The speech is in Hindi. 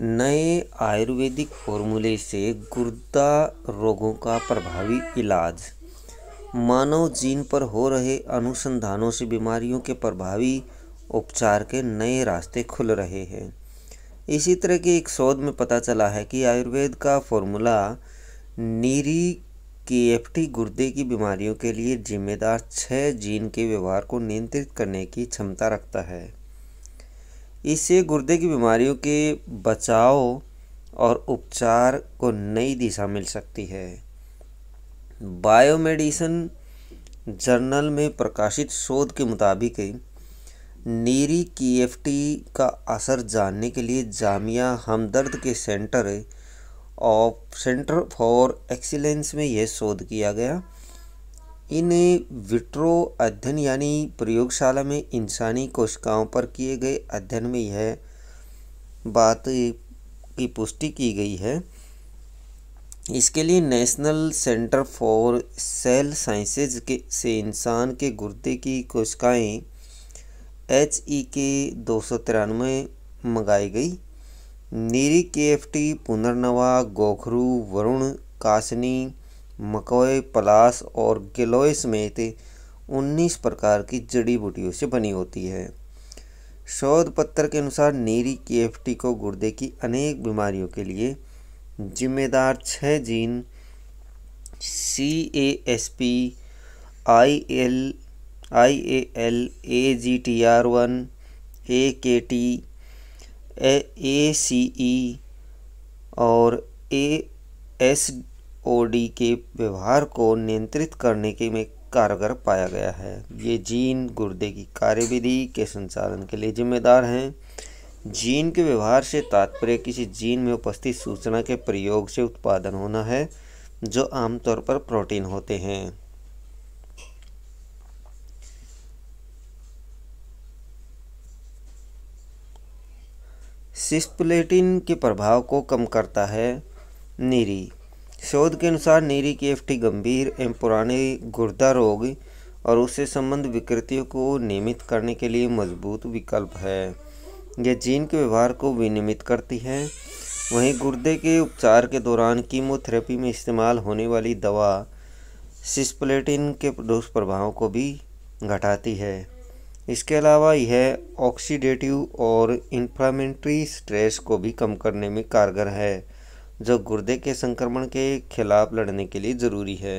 नए आयुर्वेदिक फॉर्मूले से गुर्दा रोगों का प्रभावी इलाज मानव जीन पर हो रहे अनुसंधानों से बीमारियों के प्रभावी उपचार के नए रास्ते खुल रहे हैं इसी तरह के एक शोध में पता चला है कि आयुर्वेद का फॉर्मूला नीरी के गुर्दे की बीमारियों के लिए जिम्मेदार छः जीन के व्यवहार को नियंत्रित करने की क्षमता रखता है इससे गुर्दे की बीमारियों के बचाव और उपचार को नई दिशा मिल सकती है बायोमेडिसिन जर्नल में प्रकाशित शोध के मुताबिक नीरी की एफ का असर जानने के लिए जामिया हमदर्द के centre of centre for excellence में यह शोध किया गया इन विट्रो अध्ययन यानी प्रयोगशाला में इंसानी कोशिकाओं पर किए गए अध्ययन में यह बात की पुष्टि की गई है इसके लिए national centre for cell sciences के से इंसान के गुर्दे की कोशिकाएं एच ई के दो सौ तिरानवे मंगाई गई नीरी के एफ टी पुनर्नवा गोखरू वरुण कासनी मकोए पलास और गिलोय समेत 19 प्रकार की जड़ी बूटियों से बनी होती है शोध पत्र के अनुसार नीरी टी को गुर्दे की अनेक बीमारियों के लिए जिम्मेदार छः gene C A S P I L I A L A G T R one A K T ए सी ई और ए एस ओडी के व्यवहार को नियंत्रित करने के में कारगर पाया गया है ये जीन गुर्दे की कार्यविधि के संचालन के लिए जिम्मेदार हैं जीन के व्यवहार से तात्पर्य किसी जीन में उपस्थित सूचना के प्रयोग से उत्पादन होना है जो आमतौर पर प्रोटीन होते हैं सिस्पलेटिन के प्रभाव को कम करता है नीरी शोध के अनुसार नीरी की एफटी गंभीर एवं पुराने गुर्दा रोग और उससे संबंध विकृतियों को नियमित करने के लिए मजबूत विकल्प है यह जीन के व्यवहार को विनियमित करती है वहीं गुर्दे के उपचार के दौरान कीमोथेरेपी में इस्तेमाल होने वाली दवा सिस्प्लेटिन के दुष्प्रभाव को भी घटाती है इसके अलावा यह ऑक्सीडेटिव और इन्फ्लामेंट्री स्ट्रेस को भी कम करने में कारगर है जो गुर्दे के संक्रमण के खिलाफ लड़ने के लिए ज़रूरी है